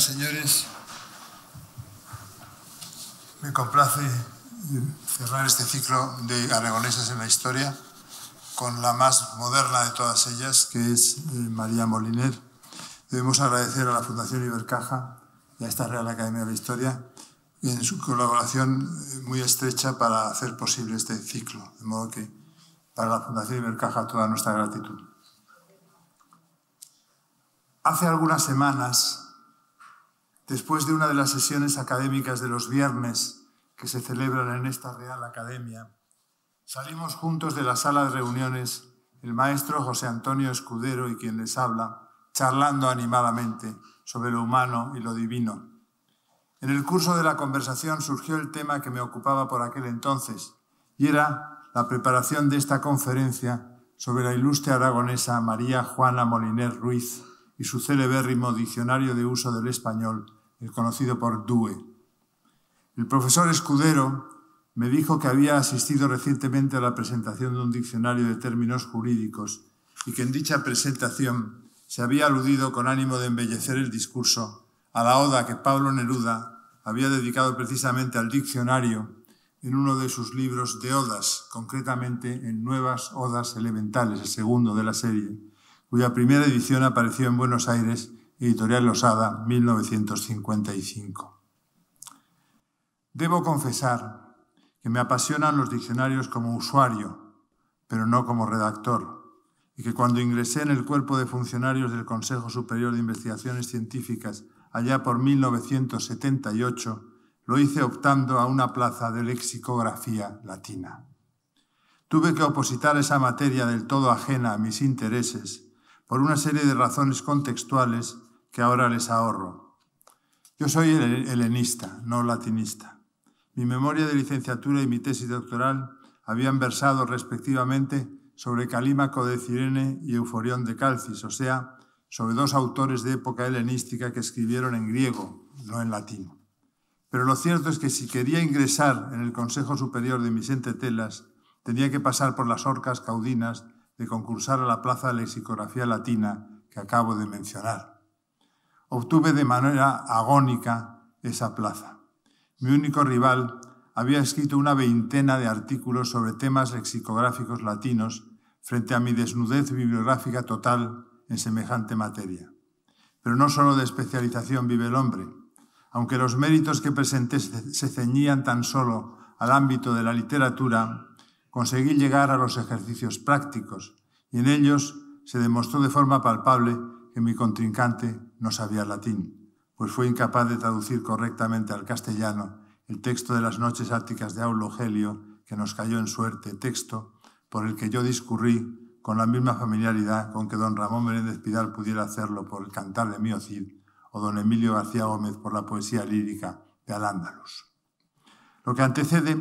señores, me complace cerrar este ciclo de aragonesas en la historia con la más moderna de todas ellas, que es eh, María Moliner. Debemos agradecer a la Fundación Ibercaja y a esta Real Academia de la Historia en su colaboración eh, muy estrecha para hacer posible este ciclo. De modo que para la Fundación Ibercaja toda nuestra gratitud. Hace algunas semanas después de una de las sesiones académicas de los viernes que se celebran en esta Real Academia, salimos juntos de la sala de reuniones el maestro José Antonio Escudero y quien les habla, charlando animadamente sobre lo humano y lo divino. En el curso de la conversación surgió el tema que me ocupaba por aquel entonces, y era la preparación de esta conferencia sobre la ilustre aragonesa María Juana Moliner Ruiz y su celebérrimo Diccionario de Uso del Español, el conocido por DUE. El profesor Escudero me dijo que había asistido recientemente a la presentación de un diccionario de términos jurídicos y que en dicha presentación se había aludido con ánimo de embellecer el discurso a la oda que Pablo Neruda había dedicado precisamente al diccionario en uno de sus libros de odas, concretamente en Nuevas Odas Elementales, el segundo de la serie, cuya primera edición apareció en Buenos Aires Editorial Losada, 1955. Debo confesar que me apasionan los diccionarios como usuario, pero no como redactor, y que cuando ingresé en el cuerpo de funcionarios del Consejo Superior de Investigaciones Científicas allá por 1978, lo hice optando a una plaza de lexicografía latina. Tuve que opositar esa materia del todo ajena a mis intereses por una serie de razones contextuales que ahora les ahorro. Yo soy helenista, no latinista. Mi memoria de licenciatura y mi tesis doctoral habían versado respectivamente sobre Calímaco de Cirene y Euforión de Calcis, o sea, sobre dos autores de época helenística que escribieron en griego, no en latín. Pero lo cierto es que si quería ingresar en el Consejo Superior de Vicente Telas, tenía que pasar por las orcas caudinas de concursar a la plaza de lexicografía latina que acabo de mencionar. Obtuve de manera agónica esa plaza. Mi único rival había escrito una veintena de artículos sobre temas lexicográficos latinos frente a mi desnudez bibliográfica total en semejante materia. Pero no solo de especialización vive el hombre. Aunque los méritos que presenté se ceñían tan solo al ámbito de la literatura, conseguí llegar a los ejercicios prácticos y en ellos se demostró de forma palpable que mi contrincante no sabía latín, pues fue incapaz de traducir correctamente al castellano el texto de las noches árticas de Aulo Gelio, que nos cayó en suerte, texto por el que yo discurrí con la misma familiaridad con que don Ramón Menéndez Pidal pudiera hacerlo por el cantar de Mio Cid o don Emilio García Gómez por la poesía lírica de al Lo que antecede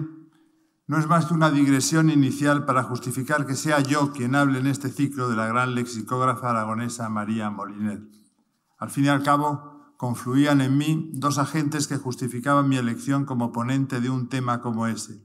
no es más que una digresión inicial para justificar que sea yo quien hable en este ciclo de la gran lexicógrafa aragonesa María Molinet. Al fin y al cabo, confluían en mí dos agentes que justificaban mi elección como ponente de un tema como ese.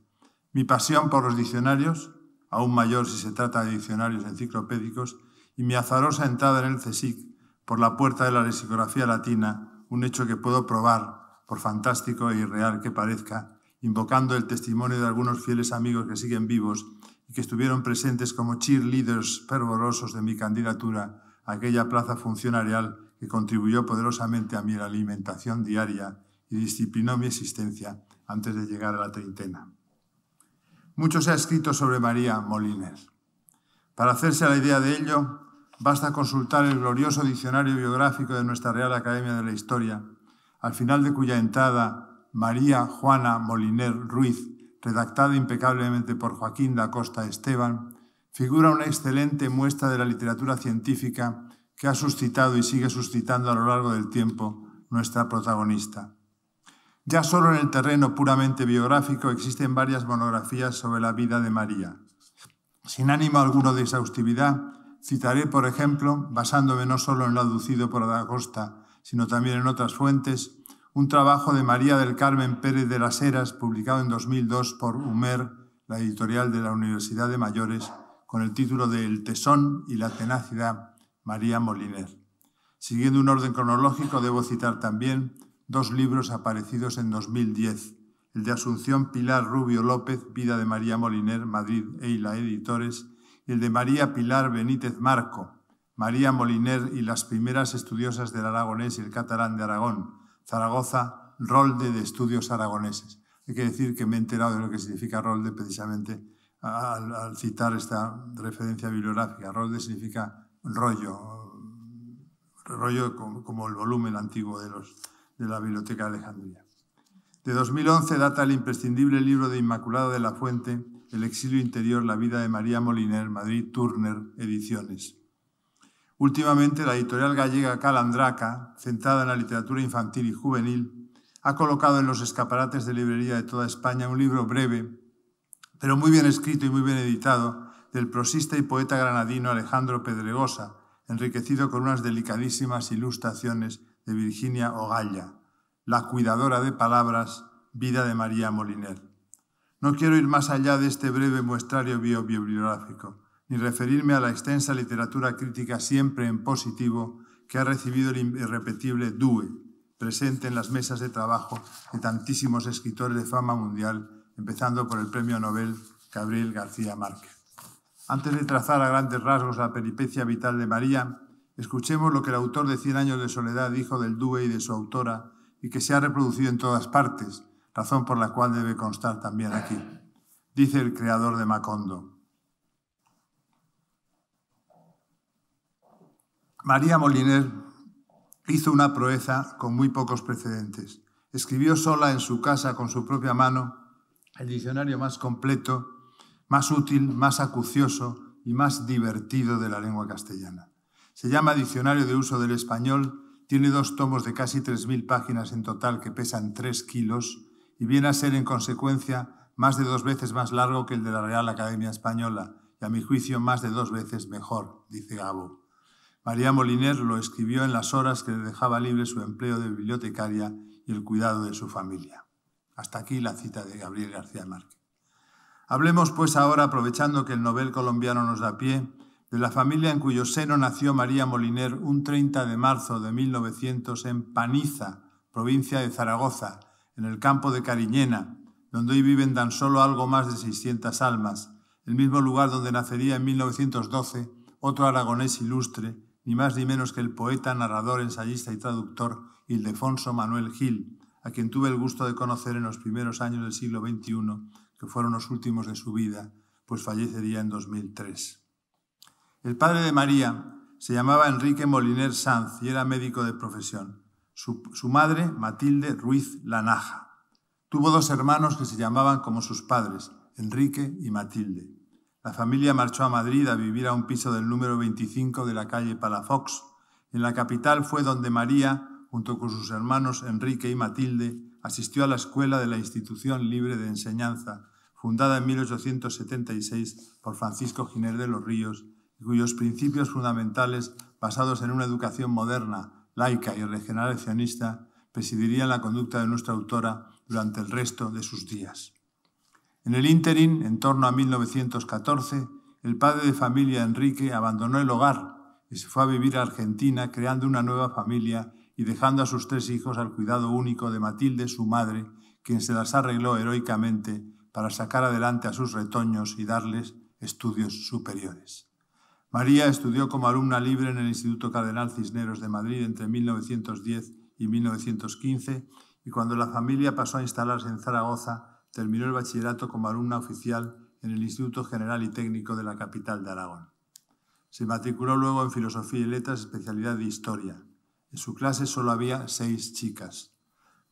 Mi pasión por los diccionarios, aún mayor si se trata de diccionarios enciclopédicos, y mi azarosa entrada en el CSIC por la puerta de la lexicografía latina, un hecho que puedo probar, por fantástico e irreal que parezca, invocando el testimonio de algunos fieles amigos que siguen vivos y que estuvieron presentes como cheerleaders fervorosos de mi candidatura a aquella plaza funcionarial que contribuyó poderosamente a mi alimentación diaria y disciplinó mi existencia antes de llegar a la treintena. Mucho se ha escrito sobre María Moliner. Para hacerse la idea de ello, basta consultar el glorioso diccionario biográfico de nuestra Real Academia de la Historia, al final de cuya entrada María Juana Moliner Ruiz, redactada impecablemente por Joaquín da Costa Esteban, figura una excelente muestra de la literatura científica que ha suscitado y sigue suscitando a lo largo del tiempo nuestra protagonista. Ya solo en el terreno puramente biográfico existen varias monografías sobre la vida de María. Sin ánimo alguno de exhaustividad, citaré, por ejemplo, basándome no solo en lo aducido por Da Costa, sino también en otras fuentes, un trabajo de María del Carmen Pérez de las Heras, publicado en 2002 por UMER, la editorial de la Universidad de Mayores, con el título de El tesón y la tenacidad, María Moliner. Siguiendo un orden cronológico, debo citar también dos libros aparecidos en 2010, el de Asunción Pilar Rubio López, Vida de María Moliner, Madrid, Eila Editores, y el de María Pilar Benítez Marco, María Moliner y las primeras estudiosas del aragonés y el catalán de Aragón, Zaragoza, Rolde de Estudios Aragoneses. Hay que decir que me he enterado de lo que significa Rolde precisamente al, citar esta referencia bibliográfica. Rolde significa rollo, rollo como, el volumen antiguo de, de la Biblioteca de Alejandría. De 2011 data el imprescindible libro de Inmaculada de la Fuente, El exilio interior, la vida de María Moliner, Madrid Turner, Ediciones. Últimamente, la editorial gallega Calandraca, centrada en la literatura infantil y juvenil, ha colocado en los escaparates de librería de toda España un libro breve, pero muy bien escrito y muy bien editado, del prosista y poeta granadino Alejandro Pedregosa, enriquecido con unas delicadísimas ilustraciones de Virginia Ogalla, La cuidadora de palabras, vida de María Moliner. No quiero ir más allá de este breve muestrario biobibliográfico ni referirme a la extensa literatura crítica siempre en positivo que ha recibido el irrepetible DUE, presente en las mesas de trabajo de tantísimos escritores de fama mundial, empezando por el premio Nobel Gabriel García Márquez. Antes de trazar a grandes rasgos la peripecia vital de María, escuchemos lo que el autor de Cien años de soledad dijo del DUE y de su autora y que se ha reproducido en todas partes, razón por la cual debe constar también aquí. Dice el creador de Macondo. María Moliner hizo una proeza con muy pocos precedentes. Escribió sola en su casa con su propia mano el diccionario más completo, más útil, más acucioso y más divertido de la lengua castellana. Se llama Diccionario de Uso del Español, tiene dos tomos de casi 3.000 páginas en total que pesan 3 kilos y viene a ser en consecuencia más de dos veces más largo que el de la Real Academia Española y a mi juicio más de dos veces mejor, dice Gabo. María Moliner lo escribió en las horas que le dejaba libre su empleo de bibliotecaria y el cuidado de su familia. Hasta aquí la cita de Gabriel García Márquez. Hablemos pues ahora, aprovechando que el novel colombiano nos da pie, de la familia en cuyo seno nació María Moliner un 30 de marzo de 1900 en Paniza, provincia de Zaragoza, en el campo de Cariñena, donde hoy viven tan solo algo más de 600 almas, el mismo lugar donde nacería en 1912 otro aragonés ilustre, ni más ni menos que el poeta, narrador, ensayista y traductor Ildefonso Manuel Gil, a quien tuve el gusto de conocer en los primeros años del siglo XXI, que fueron los últimos de su vida, pues fallecería en 2003. El padre de María se llamaba Enrique Moliner Sanz y era médico de profesión. Su, su madre, Matilde Ruiz Lanaja. Tuvo dos hermanos que se llamaban como sus padres, Enrique y Matilde. La familia marchó a Madrid a vivir a un piso del número 25 de la calle Palafox. En la capital fue donde María, junto con sus hermanos Enrique y Matilde, asistió a la escuela de la Institución Libre de Enseñanza, fundada en 1876 por Francisco Giner de los Ríos, cuyos principios fundamentales, basados en una educación moderna, laica y regeneracionista, presidirían la conducta de nuestra autora durante el resto de sus días. En el ínterin, en torno a 1914, el padre de familia Enrique abandonó el hogar y se fue a vivir a Argentina creando una nueva familia y dejando a sus tres hijos al cuidado único de Matilde, su madre, quien se las arregló heroicamente para sacar adelante a sus retoños y darles estudios superiores. María estudió como alumna libre en el Instituto Cardenal Cisneros de Madrid entre 1910 y 1915 y cuando la familia pasó a instalarse en Zaragoza, terminó el bachillerato como alumna oficial en el Instituto General y Técnico de la capital de Aragón. Se matriculó luego en Filosofía y Letras, especialidad de Historia. En su clase solo había seis chicas.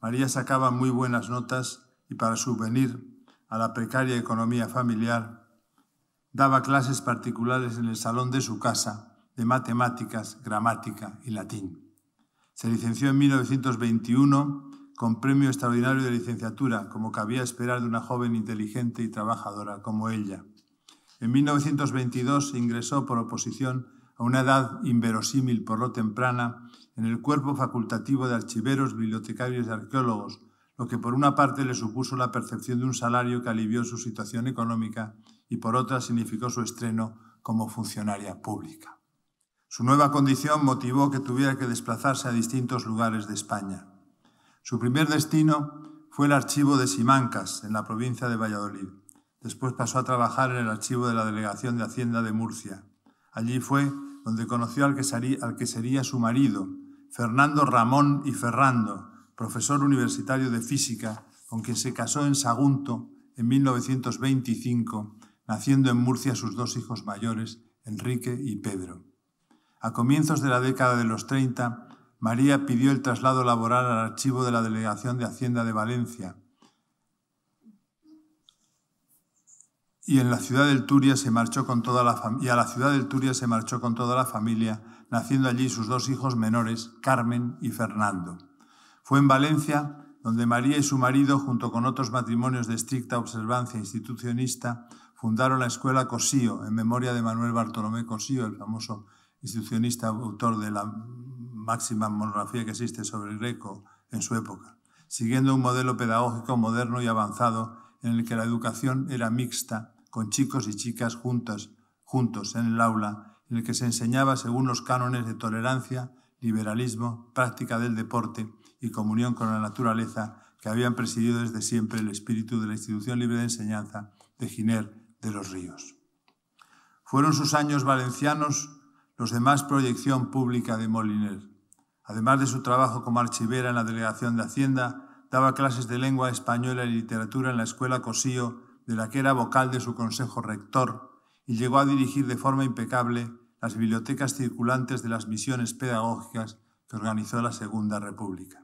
María sacaba muy buenas notas y para subvenir a la precaria economía familiar, daba clases particulares en el salón de su casa de matemáticas, gramática y latín. Se licenció en 1921 con premio extraordinario de licenciatura, como cabía esperar de una joven inteligente y trabajadora como ella. En 1922 ingresó por oposición a una edad inverosímil por lo temprana en el cuerpo facultativo de archiveros, bibliotecarios y arqueólogos, lo que por una parte le supuso la percepción de un salario que alivió su situación económica y por otra significó su estreno como funcionaria pública. Su nueva condición motivó que tuviera que desplazarse a distintos lugares de España. Su primer destino fue el archivo de Simancas, en la provincia de Valladolid. Después pasó a trabajar en el archivo de la Delegación de Hacienda de Murcia. Allí fue donde conoció al que, sería, su marido, Fernando Ramón y Ferrando, profesor universitario de física, con quien se casó en Sagunto en 1925, naciendo en Murcia sus dos hijos mayores, Enrique y Pedro. A comienzos de la década de los 30, María pidió el traslado laboral al archivo de la Delegación de Hacienda de Valencia. Y en la ciudad del Turia se marchó con toda la y a la ciudad del Turia se marchó con toda la familia, naciendo allí sus dos hijos menores, Carmen y Fernando. Fue en Valencia donde María y su marido, junto con otros matrimonios de estricta observancia institucionista, fundaron la escuela Cosío, en memoria de Manuel Bartolomé Cosío, el famoso institucionista autor de la máxima monografía que existe sobre el Greco en su época, siguiendo un modelo pedagógico moderno y avanzado en el que la educación era mixta, con chicos y chicas juntas, juntos en el aula, en el que se enseñaba según los cánones de tolerancia, liberalismo, práctica del deporte y comunión con la naturaleza que habían presidido desde siempre el espíritu de la institución libre de enseñanza de Giner de los Ríos. Fueron sus años valencianos los de más proyección pública de Moliner. Además de su trabajo como archivera en la Delegación de Hacienda, daba clases de lengua española y literatura en la Escuela Cosío, de la que era vocal de su consejo rector, y llegó a dirigir de forma impecable las bibliotecas circulantes de las misiones pedagógicas que organizó la Segunda República.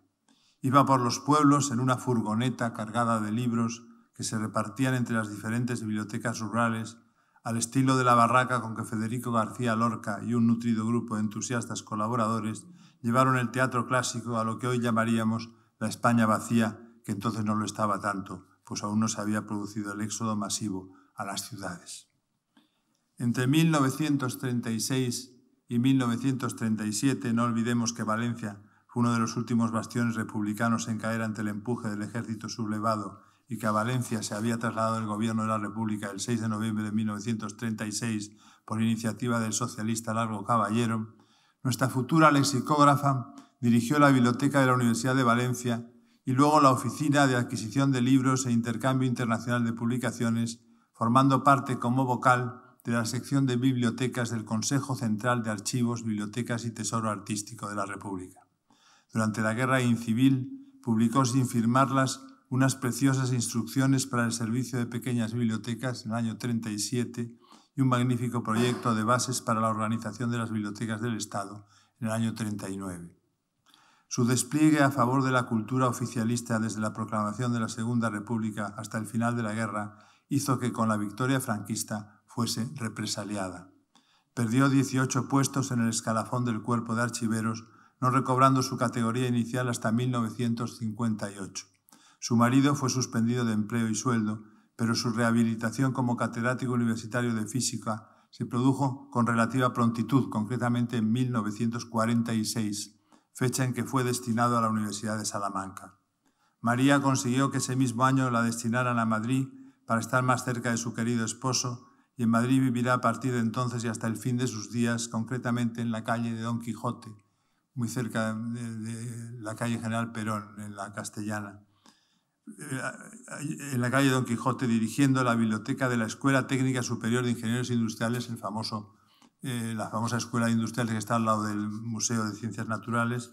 Iba por los pueblos en una furgoneta cargada de libros que se repartían entre las diferentes bibliotecas rurales, al estilo de la barraca con que Federico García Lorca y un nutrido grupo de entusiastas colaboradores llevaron el teatro clásico a lo que hoy llamaríamos la España vacía, que entonces no lo estaba tanto, pues aún no se había producido el éxodo masivo a las ciudades. Entre 1936 y 1937, no olvidemos que Valencia fue uno de los últimos bastiones republicanos en caer ante el empuje del ejército sublevado y que a Valencia se había trasladado el gobierno de la República el 6 de noviembre de 1936 por iniciativa del socialista Largo Caballero, nuestra futura lexicógrafa dirigió la biblioteca de la Universidad de Valencia y luego la oficina de adquisición de libros e intercambio internacional de publicaciones, formando parte como vocal de la sección de bibliotecas del Consejo Central de Archivos, Bibliotecas y Tesoro Artístico de la República. Durante la Guerra Incivil publicó sin firmarlas unas preciosas instrucciones para el servicio de pequeñas bibliotecas en el año 37 y un magnífico proyecto de bases para la organización de las bibliotecas del Estado en el año 39. Su despliegue a favor de la cultura oficialista desde la proclamación de la Segunda República hasta el final de la guerra hizo que con la victoria franquista fuese represaliada. Perdió 18 puestos en el escalafón del cuerpo de archiveros, no recobrando su categoría inicial hasta 1958. Su marido fue suspendido de empleo y sueldo pero su rehabilitación como catedrático universitario de física se produjo con relativa prontitud, concretamente en 1946, fecha en que fue destinado a la Universidad de Salamanca. María consiguió que ese mismo año la destinaran a Madrid para estar más cerca de su querido esposo y en Madrid vivirá a partir de entonces y hasta el fin de sus días, concretamente en la calle de Don Quijote, muy cerca de, la calle General Perón, en la castellana. Eh, en la calle Don Quijote dirigiendo la biblioteca de la Escuela Técnica Superior de Ingenieros Industriales, eh, la famosa escuela industrial que está al lado del Museo de Ciencias Naturales,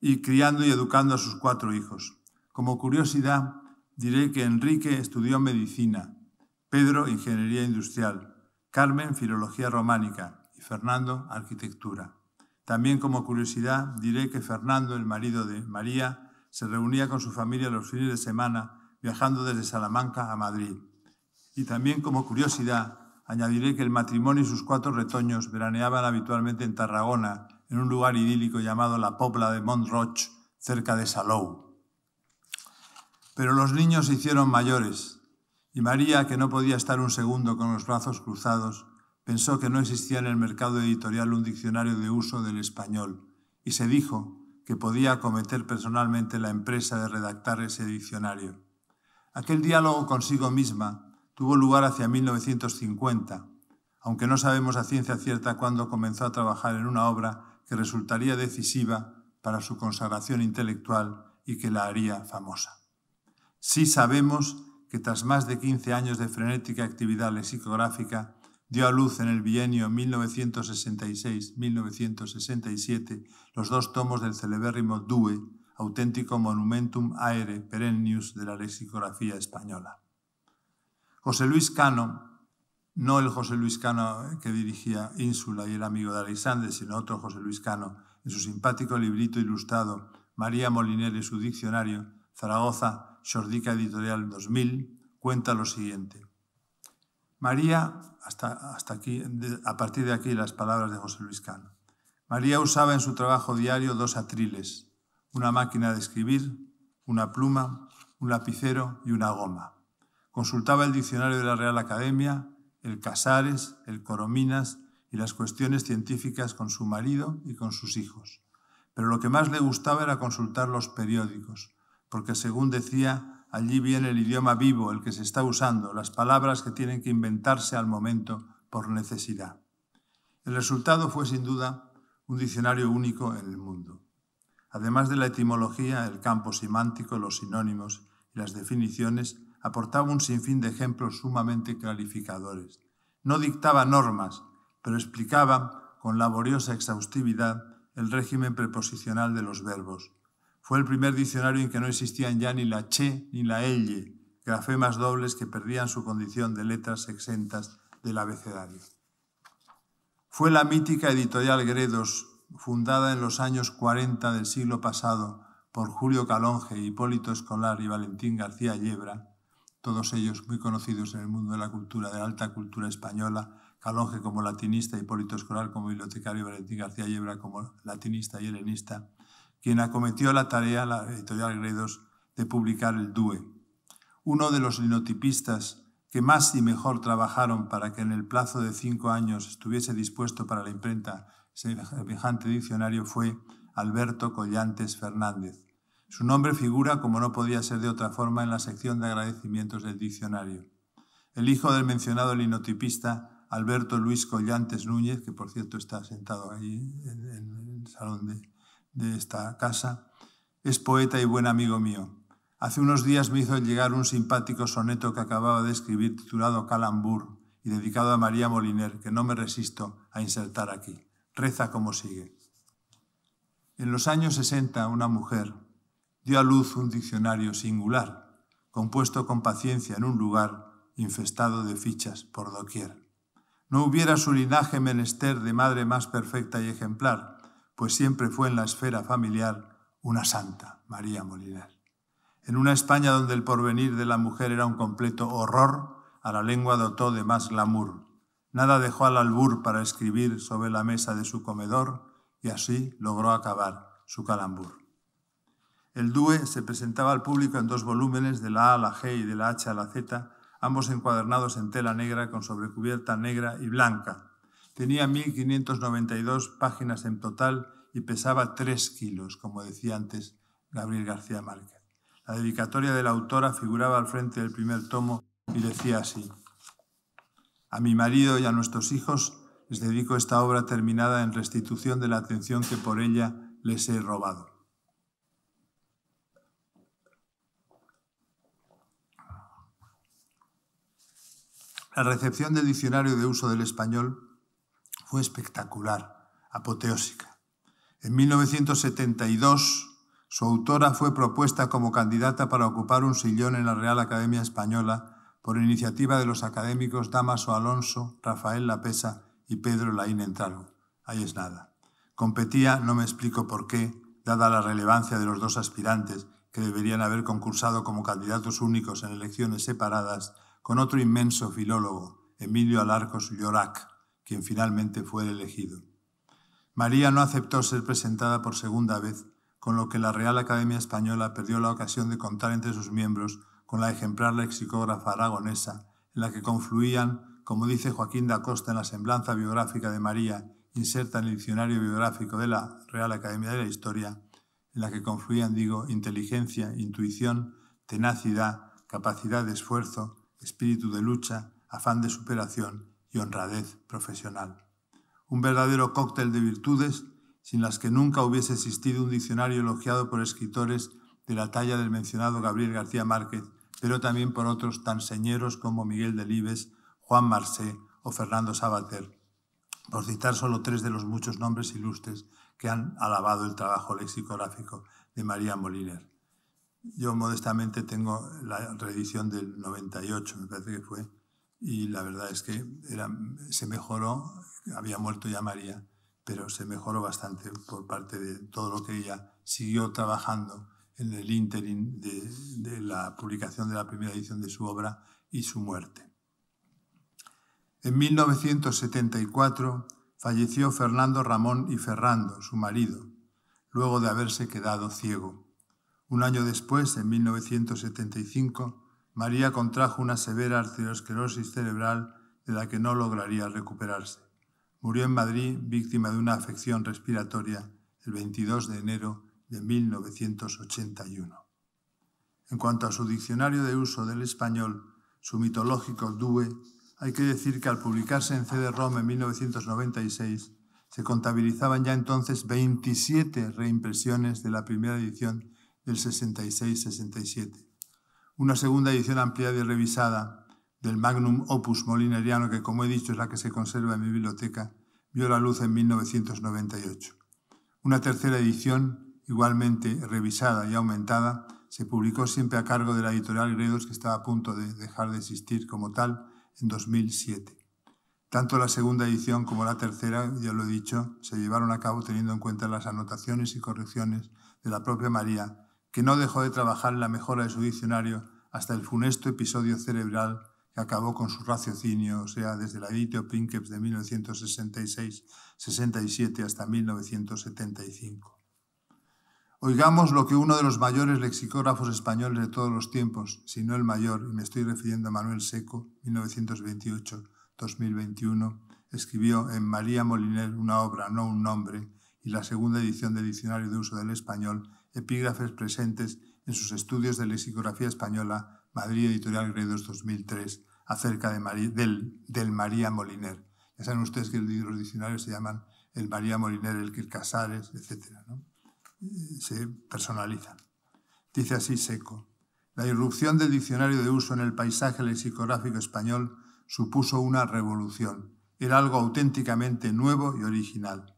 y criando y educando a sus cuatro hijos. Como curiosidad, diré que Enrique estudió medicina, Pedro ingeniería industrial, Carmen filología románica y Fernando arquitectura. También como curiosidad diré que Fernando, el marido de María, se reunía con su familia los fines de semana, viajando desde Salamanca a Madrid. Y también como curiosidad, añadiré que el matrimonio y sus cuatro retoños veraneaban habitualmente en Tarragona, en un lugar idílico llamado la Popla de Montroch, cerca de Salou. Pero los niños se hicieron mayores, y María, que no podía estar un segundo con los brazos cruzados, pensó que no existía en el mercado editorial un diccionario de uso del español, y se dijo que podía acometer personalmente la empresa de redactar ese diccionario. Aquel diálogo consigo misma tuvo lugar hacia 1950, aunque no sabemos a ciencia cierta cuándo comenzó a trabajar en una obra que resultaría decisiva para su consagración intelectual y que la haría famosa. Sí sabemos que tras más de 15 años de frenética actividad lexicográfica, dio a luz en el bienio 1966-1967 los dos tomos del celebérrimo DUE, auténtico monumentum aere perennius de la lexicografía española. José Luis Cano, no el José Luis Cano que dirigía Ínsula y el amigo de Alexander, sino otro José Luis Cano, en su simpático librito ilustrado María Moliner y su diccionario, Zaragoza, sordica Editorial 2000, cuenta lo siguiente. María, hasta, aquí, a partir de aquí las palabras de José Luis Cano. María usaba en su trabajo diario dos atriles, una máquina de escribir, una pluma, un lapicero y una goma. Consultaba el diccionario de la Real Academia, el Casares, el Corominas y las cuestiones científicas con su marido y con sus hijos. Pero lo que más le gustaba era consultar los periódicos, porque según decía, Allí viene el idioma vivo, el que se está usando, las palabras que tienen que inventarse al momento por necesidad. El resultado fue sin duda un diccionario único en el mundo. Además de la etimología, el campo semántico, los sinónimos y las definiciones, aportaba un sinfín de ejemplos sumamente clarificadores. No dictaba normas, pero explicaba con laboriosa exhaustividad el régimen preposicional de los verbos, fue el primer diccionario en que no existían ya ni la che ni la elle, grafemas dobles que perdían su condición de letras exentas del abecedario. Fue la mítica editorial Gredos, fundada en los años 40 del siglo pasado por Julio Calonge, Hipólito Escolar y Valentín García Yebra, todos ellos muy conocidos en el mundo de la cultura, de la alta cultura española, Calonge como latinista, Hipólito Escolar como bibliotecario y Valentín García Yebra como latinista y helenista, quien acometió la tarea, la editorial Gredos, de publicar el DUE. Uno de los linotipistas que más y mejor trabajaron para que en el plazo de cinco años estuviese dispuesto para la imprenta ese semejante diccionario fue Alberto Collantes Fernández. Su nombre figura, como no podía ser de otra forma, en la sección de agradecimientos del diccionario. El hijo del mencionado linotipista, Alberto Luis Collantes Núñez, que por cierto está sentado ahí en, el salón de, de esta casa, es poeta y buen amigo mío. Hace unos días me hizo llegar un simpático soneto que acababa de escribir titulado Calambur y dedicado a María Moliner, que no me resisto a insertar aquí. Reza como sigue. En los años 60 una mujer dio a luz un diccionario singular, compuesto con paciencia en un lugar infestado de fichas por doquier. No hubiera su linaje menester de madre más perfecta y ejemplar, pues siempre fue en la esfera familiar una santa, María Molinar. En una España donde el porvenir de la mujer era un completo horror, a la lengua dotó de más glamour. Nada dejó al albur para escribir sobre la mesa de su comedor y así logró acabar su calambur. El DUE se presentaba al público en dos volúmenes, de la A a la G y de la H a la Z, ambos encuadernados en tela negra con sobrecubierta negra y blanca, Tenía 1.592 páginas en total y pesaba 3 kilos, como decía antes Gabriel García Márquez. La dedicatoria de la autora figuraba al frente del primer tomo y decía así, A mi marido y a nuestros hijos les dedico esta obra terminada en restitución de la atención que por ella les he robado. La recepción del diccionario de uso del español fue espectacular, apoteósica. En 1972, su autora fue propuesta como candidata para ocupar un sillón en la Real Academia Española por iniciativa de los académicos Damaso Alonso, Rafael Lapesa y Pedro Laín Entralgo. Ahí es nada. Competía, no me explico por qué, dada la relevancia de los dos aspirantes que deberían haber concursado como candidatos únicos en elecciones separadas, con otro inmenso filólogo, Emilio Alarcos Llorac, quien finalmente fue elegido. María no aceptó ser presentada por segunda vez, con lo que la Real Academia Española perdió la ocasión de contar entre sus miembros con la ejemplar lexicógrafa aragonesa, en la que confluían, como dice Joaquín da Costa en la semblanza biográfica de María, inserta en el diccionario biográfico de la Real Academia de la Historia, en la que confluían, digo, inteligencia, intuición, tenacidad, capacidad de esfuerzo, espíritu de lucha, afán de superación honradez profesional. Un verdadero cóctel de virtudes sin las que nunca hubiese existido un diccionario elogiado por escritores de la talla del mencionado Gabriel García Márquez, pero también por otros tan señeros como Miguel de Delibes, Juan Marsé o Fernando Sabater, por citar solo tres de los muchos nombres ilustres que han alabado el trabajo lexicográfico de María Moliner. Yo modestamente tengo la reedición del 98, me parece que fue, y la verdad es que se mejoró, había muerto ya María, pero se mejoró bastante por parte de todo lo que ella siguió trabajando en el ínterin de la publicación de la primera edición de su obra y su muerte. En 1974 falleció Fernando Ramón y Ferrando, su marido, luego de haberse quedado ciego. Un año después, en 1975, María contrajo una severa arteriosclerosis cerebral de la que no lograría recuperarse. Murió en Madrid víctima de una afección respiratoria el 22 de enero de 1981. En cuanto a su diccionario de uso del español, su mitológico DUE, hay que decir que al publicarse en CD-ROM en 1996, se contabilizaban ya entonces 27 reimpresiones de la primera edición del 66-67 una segunda edición ampliada y revisada del Magnum Opus Molineriano, que como he dicho es la que se conserva en mi biblioteca, vio la luz en 1998. Una tercera edición, igualmente revisada y aumentada, se publicó siempre a cargo de la editorial Gredos, que estaba a punto de dejar de existir como tal, en 2007. Tanto la segunda edición como la tercera, ya lo he dicho, se llevaron a cabo teniendo en cuenta las anotaciones y correcciones de la propia María que no dejó de trabajar en la mejora de su diccionario hasta el funesto episodio cerebral que acabó con su raciocinio, o sea, desde la edición Princeps de 1966-67 hasta 1975. Oigamos lo que uno de los mayores lexicógrafos españoles de todos los tiempos, si no el mayor, y me estoy refiriendo a Manuel Seco, 1928-2021, escribió en María Moliner una obra, no un nombre, y la segunda edición del Diccionario de Uso del Español epígrafes presentes en sus estudios de lexicografía española, Madrid Editorial Gredos 2003, acerca de del, María Moliner. Ya saben ustedes que los diccionarios se llaman el María Moliner, el Casares, etc. Eh, se personalizan. Dice así Seco. La irrupción del diccionario de uso en el paisaje lexicográfico español supuso una revolución. Era algo auténticamente nuevo y original.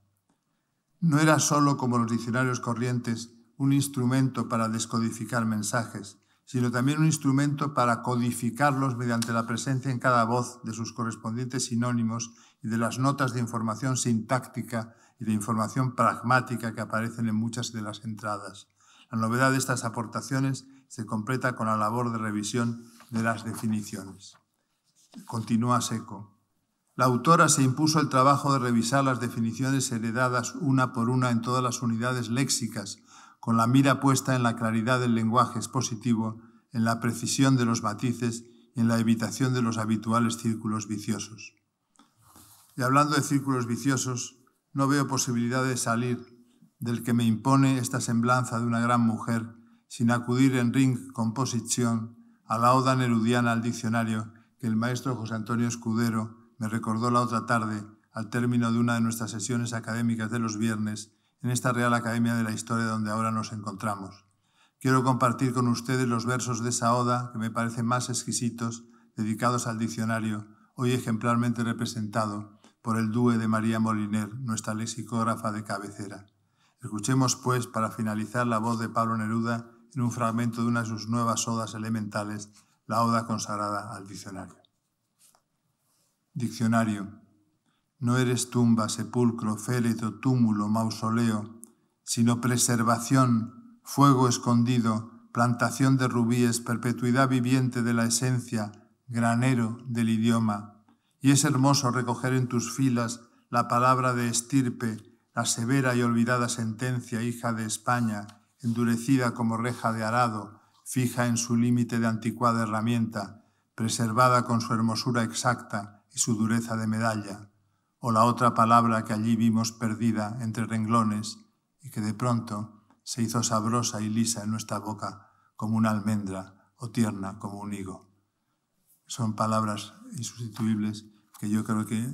No era sólo como los diccionarios corrientes un instrumento para descodificar mensajes, sino también un instrumento para codificarlos mediante la presencia en cada voz de sus correspondientes sinónimos y de las notas de información sintáctica y de información pragmática que aparecen en muchas de las entradas. La novedad de estas aportaciones se completa con la labor de revisión de las definiciones. Continúa Seco. La autora se impuso el trabajo de revisar las definiciones heredadas una por una en todas las unidades léxicas con la mira puesta en la claridad del lenguaje expositivo, en la precisión de los matices y en la evitación de los habituales círculos viciosos. Y hablando de círculos viciosos, no veo posibilidad de salir del que me impone esta semblanza de una gran mujer sin acudir en ring composición a la oda nerudiana al diccionario que el maestro José Antonio Escudero me recordó la otra tarde al término de una de nuestras sesiones académicas de los viernes en esta Real Academia de la Historia donde ahora nos encontramos. Quiero compartir con ustedes los versos de esa oda que me parecen más exquisitos, dedicados al diccionario, hoy ejemplarmente representado por el dúo de María Moliner, nuestra lexicógrafa de cabecera. Escuchemos, pues, para finalizar la voz de Pablo Neruda en un fragmento de una de sus nuevas odas elementales, la oda consagrada al diccionario. Diccionario. No eres tumba, sepulcro, féretro, túmulo, mausoleo, sino preservación, fuego escondido, plantación de rubíes, perpetuidad viviente de la esencia, granero del idioma. Y es hermoso recoger en tus filas la palabra de estirpe, la severa y olvidada sentencia, hija de España, endurecida como reja de arado, fija en su límite de anticuada herramienta, preservada con su hermosura exacta y su dureza de medalla o la otra palabra que allí vimos perdida entre renglones y que de pronto se hizo sabrosa y lisa en nuestra boca como una almendra o tierna como un higo. Son palabras insustituibles que yo creo que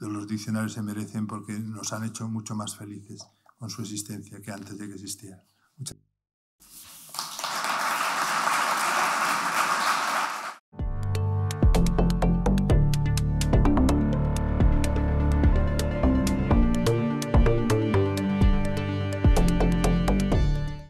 los diccionarios se merecen porque nos han hecho mucho más felices con su existencia que antes de que existiera.